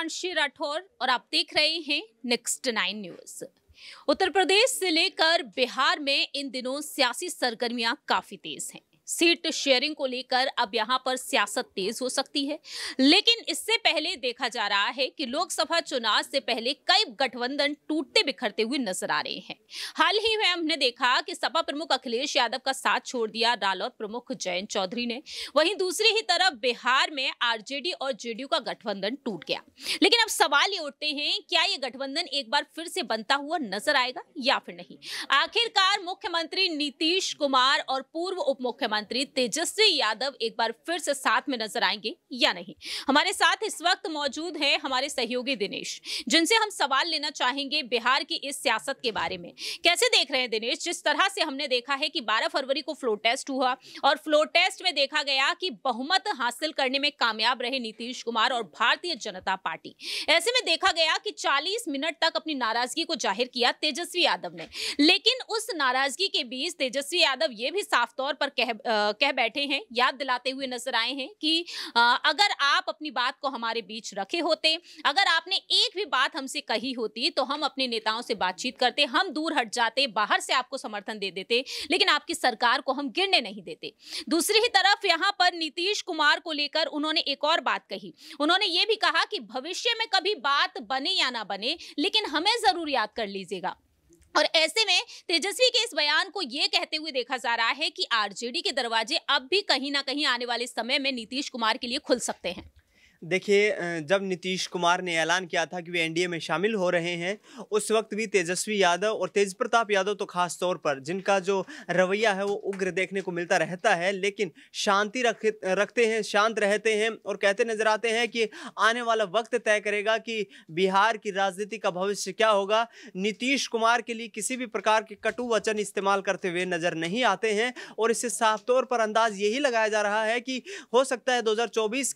आकांक्षी राठौर और आप देख रहे हैं next nine news Uttar Pradesh से लेकर बिहार में इन दिनों सियासी सरगर्मियां काफी तेज हैं सीट शेयरिंग को लेकर अब यहां पर सियासत तेज हो सकती है लेकिन इससे पहले देखा जा रहा है कि लोकसभा चुनाव से पहले कई गठबंधन टूटते बिखरते हुए नजर आ रहे हैं हाल ही में हमने देखा कि सपा प्रमुख अखिलेश यादव का साथ छोड़ दिया रालोद प्रमुख जयंत चौधरी ने वहीं दूसरी ही तरफ बिहार में आरजेडी और जेडीयू का गठबंधन टूट गया लेकिन अब सवाल ये उठते हैं क्या ये गठबंधन एक बार फिर से बनता हुआ नजर आएगा या फिर नहीं आखिरकार मुख्यमंत्री नीतीश कुमार और पूर्व उप मुख्यमंत्री मंत्री तेजस्वी यादव एक बार फिर से साथ में नजर आएंगे या नहीं हमारे साथ इस वक्त मौजूद है हमारे सहयोगी दिनेश जिनसे हम सवाल लेना चाहेंगे बिहार की इस सियासत के बारे में कैसे देख रहे हैं दिनेश जिस तरह से हमने देखा है कि बारह फरवरी को फ्लोर टेस्ट हुआ और फ्लोर टेस्ट में देखा गया कि बहुमत हासिल करने में कामयाब रहे नीतीश कुमार और भारतीय जनता पार्टी ऐसे में देखा गया कि 40 मिनट तक अपनी नाराजगी को जाहिर किया तेजस्वी यादव ने लेकिन उस नाराजगी के बीच तेजस्वी यादव ये भी साफ तौर पर कह कह बैठे हैं याद दिलाते हुए नजर आए हैं कि अगर आप अपनी बात को हमारे बीच रखे होते अगर आपने एक भी बात हमसे कही होती तो हम अपने नेताओं से बातचीत करते हम दूर हट जाते बाहर से आपको समर्थन दे देते लेकिन आपकी सरकार को हम गिरने नहीं देते दूसरी ही तरफ यहाँ पर नीतीश कुमार को लेकर उन्होंने एक और बात कही उन्होंने ये भी कहा कि भविष्य में कभी बात बने या ना बने लेकिन हमें जरूर याद कर लीजिएगा और ऐसे में तेजस्वी के इस बयान को ये कहते हुए देखा जा रहा है कि आरजेडी के दरवाजे अब भी कहीं ना कहीं आने वाले समय में नीतीश कुमार के लिए खुल सकते हैं देखिए जब नीतीश कुमार ने ऐलान किया था कि वे एनडीए में शामिल हो रहे हैं उस वक्त भी तेजस्वी यादव और तेज प्रताप यादव तो खास तौर पर जिनका जो रवैया है वो उग्र देखने को मिलता रहता है लेकिन शांति रख रखते हैं शांत रहते हैं और कहते नजर आते हैं कि आने वाला वक्त तय करेगा कि बिहार की राजनीति का भविष्य क्या होगा नीतीश कुमार के लिए किसी भी प्रकार के कटु वचन इस्तेमाल करते हुए नजर नहीं आते हैं और इससे साफ तौर पर अंदाज यही लगाया जा रहा है कि हो सकता है दो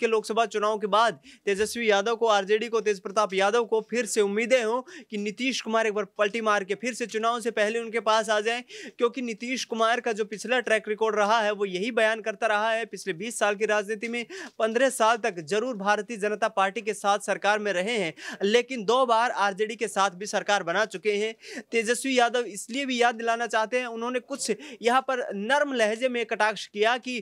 के लोकसभा चुनाव के बाद तेजस्वी यादव को आरजेडी को तेज प्रताप यादव को फिर से उम्मीदें हों कि नीतीश कुमार एक बार पलटी मार के फिर से चुनाव से पहले उनके पास आ जाए क्योंकि नीतीश कुमार का जो पिछला ट्रैक रिकॉर्ड रहा है वो यही बयान करता रहा है पिछले बीस साल की राजनीति में पंद्रह साल तक जरूर भारतीय जनता पार्टी के साथ सरकार में रहे हैं लेकिन दो बार आर के साथ भी सरकार बना चुके हैं तेजस्वी यादव इसलिए भी याद दिलाना चाहते हैं उन्होंने कुछ यहाँ पर नर्म लहजे में कटाक्ष किया कि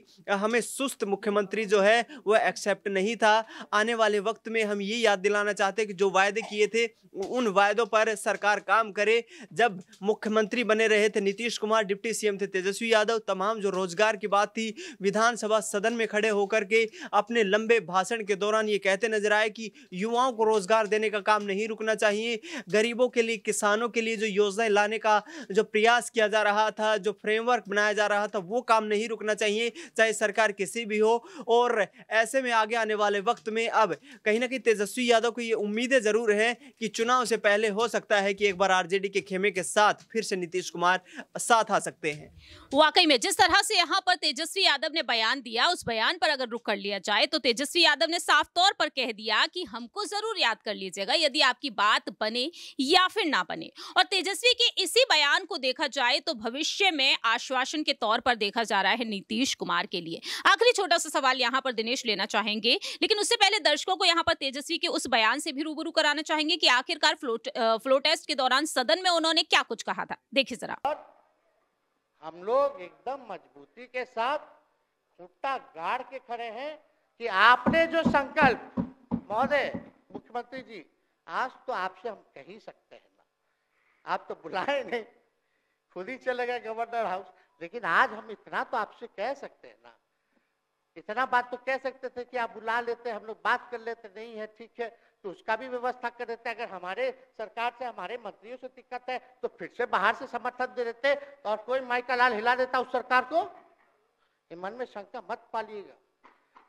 हमें सुस्त मुख्यमंत्री जो है वह एक्सेप्ट नहीं था आने वाले वक्त में हम ये याद दिलाना चाहते हैं कि जो वायदे किए थे उन वायदों पर सरकार काम करे जब मुख्यमंत्री बने रहे थे नीतीश कुमार डिप्टी सीएम थे तेजस्वी यादव तमाम जो रोजगार की बात थी विधानसभा सदन में खड़े होकर के अपने लंबे भाषण के दौरान ये कहते नजर आए कि युवाओं को रोजगार देने का काम नहीं रुकना चाहिए गरीबों के लिए किसानों के लिए जो योजनाएं लाने का जो प्रयास किया जा रहा था जो फ्रेमवर्क बनाया जा रहा था वो काम नहीं रुकना चाहिए चाहे सरकार किसी भी हो और ऐसे में आगे आने वाले वक्त में अब कहीं ना कहीं तेजस्वी यादव को ये उम्मीदें जरूर है कि चुनाव से पहले हो सकता है कि एक बार आरजेडी के खेमे के साथ फिर से नीतीश कुमार साथ आ सकते हैं वाकई में जिस तरह से यहाँ पर तेजस्वी यादव ने बयान दिया उस बयान पर अगर रुक कर लिया जाए तो तेजस्वी यादव ने साफ तौर पर कह दिया कि हमको जरूर याद कर लीजिएगा यदि आपकी बात बने या फिर ना बने और तेजस्वी के इसी बयान को देखा जाए तो भविष्य में आश्वासन के तौर पर देखा जा रहा है नीतीश कुमार के लिए आखिरी छोटा सा सवाल यहाँ पर दिनेश लेना चाहेंगे लेकिन उससे पहले दर्शकों को यहाँ पर तेजस्वी के उस बयान से भी रूबरू कराना चाहेंगे कि आखिरकार फ्लोट फ्लो टेस्ट के दौरान सदन में उन्होंने क्या कुछ कहा था देखिए जरा हम लोग एकदम मजबूती के साथ खुट्टा गाड़ के खड़े हैं कि आपने जो संकल्प महोदय मुख्यमंत्री जी आज तो आपसे हम कह ही सकते हैं ना आप तो बुलाए नहीं खुद ही चले गए गवर्नर हाउस लेकिन आज हम इतना तो आपसे कह सकते हैं ना इतना बात तो कह सकते थे कि आप बुला लेते हम लोग बात कर लेते नहीं है ठीक है तो उसका भी व्यवस्था कर देते अगर हमारे सरकार से हमारे मंत्रियों से दिक्कत है तो फिर से बाहर से समर्थन दे देते तो और कोई माई लाल हिला देता उस सरकार को ये मन में शंका मत पालिएगा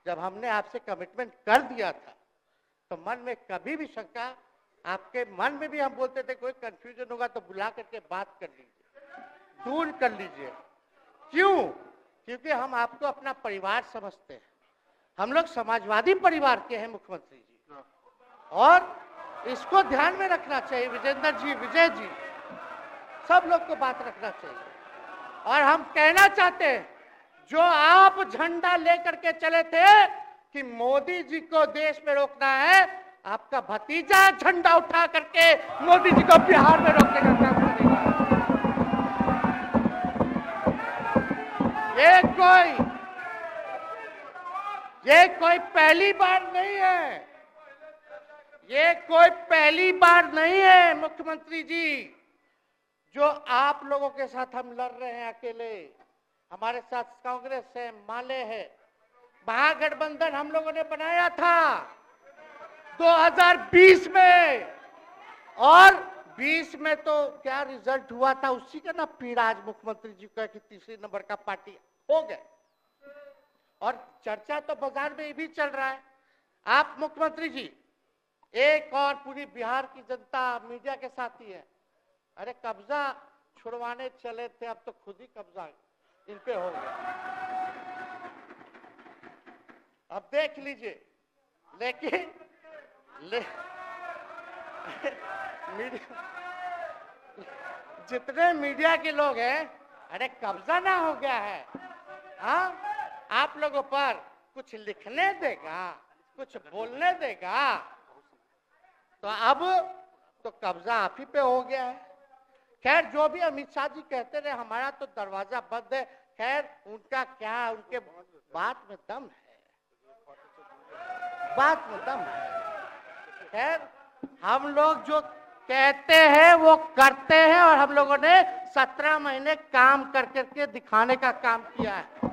जब हमने आपसे कमिटमेंट कर दिया था तो मन में कभी भी शंका आपके मन में भी हम बोलते थे कोई कंफ्यूजन होगा तो बुला करके बात कर लीजिए दूर कर लीजिए क्यों क्योंकि हम आपको अपना परिवार समझते हैं हम लोग समाजवादी परिवार के हैं मुख्यमंत्री जी और इसको ध्यान में रखना चाहिए विजेंद्र जी विजय जी सब लोग को बात रखना चाहिए और हम कहना चाहते हैं जो आप झंडा लेकर के चले थे कि मोदी जी को देश में रोकना है आपका भतीजा झंडा उठा करके मोदी जी को बिहार में रोकने का ये कोई ये कोई पहली बार नहीं है ये कोई पहली बार नहीं है मुख्यमंत्री जी जो आप लोगों के साथ हम लड़ रहे हैं अकेले हमारे साथ कांग्रेस है माले है महागठबंधन हम लोगों ने बनाया था 2020 में और 20 में तो क्या रिजल्ट हुआ था उसी का ना पीड़ा आज मुख्यमंत्री जी का कि तीसरे नंबर का पार्टी हो गए और चर्चा तो बाजार में भी चल रहा है आप मुख्यमंत्री जी एक और पूरी बिहार की जनता मीडिया के साथ ही है अरे कब्जा छुड़वाने चले थे अब तो खुद ही कब्जा इन पे हो गया अब देख लीजिए लेकिन ले, मीडिया जितने मीडिया के लोग हैं अरे कब्जा ना हो गया है आ? हाँ? आप लोगों पर कुछ लिखने देगा कुछ बोलने देगा तो अब तो कब्जा आप ही पे हो गया है खैर जो भी अमित शाह जी कहते रहे हमारा तो दरवाजा बंद है खैर उनका क्या उनके बात में दम है बात में दम है खैर हम लोग जो कहते हैं वो करते हैं और हम लोगों ने सत्रह महीने काम कर करके दिखाने का काम किया है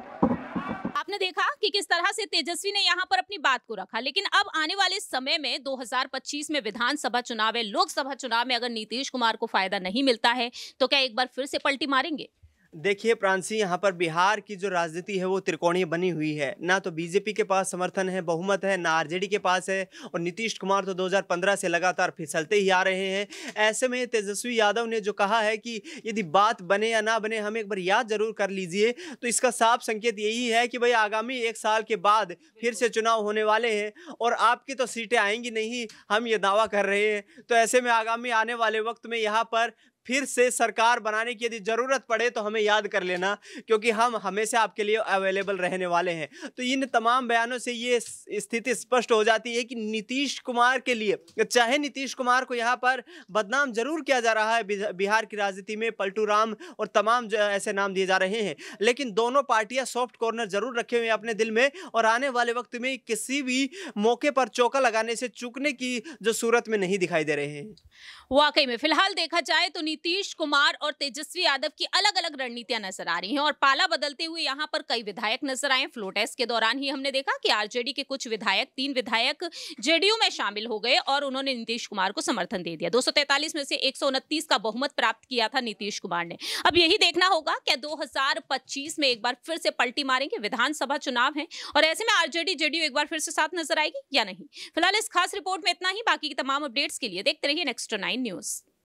आपने देखा कि किस तरह से तेजस्वी ने यहाँ पर अपनी बात को रखा लेकिन अब आने वाले समय में 2025 में विधानसभा चुनाव है लोकसभा चुनाव में अगर नीतीश कुमार को फायदा नहीं मिलता है तो क्या एक बार फिर से पलटी मारेंगे देखिए प्रांसी यहाँ पर बिहार की जो राजनीति है वो त्रिकोणीय बनी हुई है ना तो बीजेपी के पास समर्थन है बहुमत है ना आरजेडी के पास है और नीतीश कुमार तो 2015 से लगातार फिसलते ही आ रहे हैं ऐसे में तेजस्वी यादव ने जो कहा है कि यदि बात बने या ना बने हम एक बार याद जरूर कर लीजिए तो इसका साफ संकेत यही है कि भाई आगामी एक साल के बाद फिर से चुनाव होने वाले हैं और आपकी तो सीटें आएंगी नहीं हम ये दावा कर रहे हैं तो ऐसे में आगामी आने वाले वक्त में यहाँ पर फिर से सरकार बनाने की यदि ज़रूरत पड़े तो हमें याद कर लेना क्योंकि हम हमेशा आपके लिए अवेलेबल रहने वाले हैं तो इन तमाम बयानों से ये स्थिति स्पष्ट हो जाती है कि नीतीश कुमार के लिए चाहे नीतीश कुमार को यहाँ पर बदनाम जरूर किया जा रहा है बिहार की राजनीति में पलटू राम और तमाम ऐसे नाम दिए जा रहे हैं लेकिन दोनों पार्टियाँ सॉफ्ट कॉर्नर जरूर रखे हुए हैं अपने दिल में और आने वाले वक्त में किसी भी मौके पर चौका लगाने से चूकने की जो सूरत में नहीं दिखाई दे रहे हैं वाकई में फिलहाल देखा जाए तो नीतीश कुमार और तेजस्वी यादव की अलग अलग रणनीतियां नजर आ रही हैं और पाला बदलते हुए यहाँ पर कई विधायक नजर आए फ्लो टेस्ट के दौरान ही हमने देखा कि आरजेडी के कुछ विधायक तीन विधायक जेडीयू में शामिल हो गए और उन्होंने नीतीश कुमार को समर्थन दे दिया दो में से एक का बहुमत प्राप्त किया था नीतीश कुमार ने अब यही देखना होगा क्या दो में एक बार फिर से पलटी मारेंगे विधानसभा चुनाव है और ऐसे में आरजेडी जेडीयू एक बार फिर से साथ नजर आएगी या नहीं फिलहाल इस खास रिपोर्ट में इतना ही बाकी की तमाम अपडेट्स के लिए देखते रहिए नेक्स्ट नाइन न्यूज़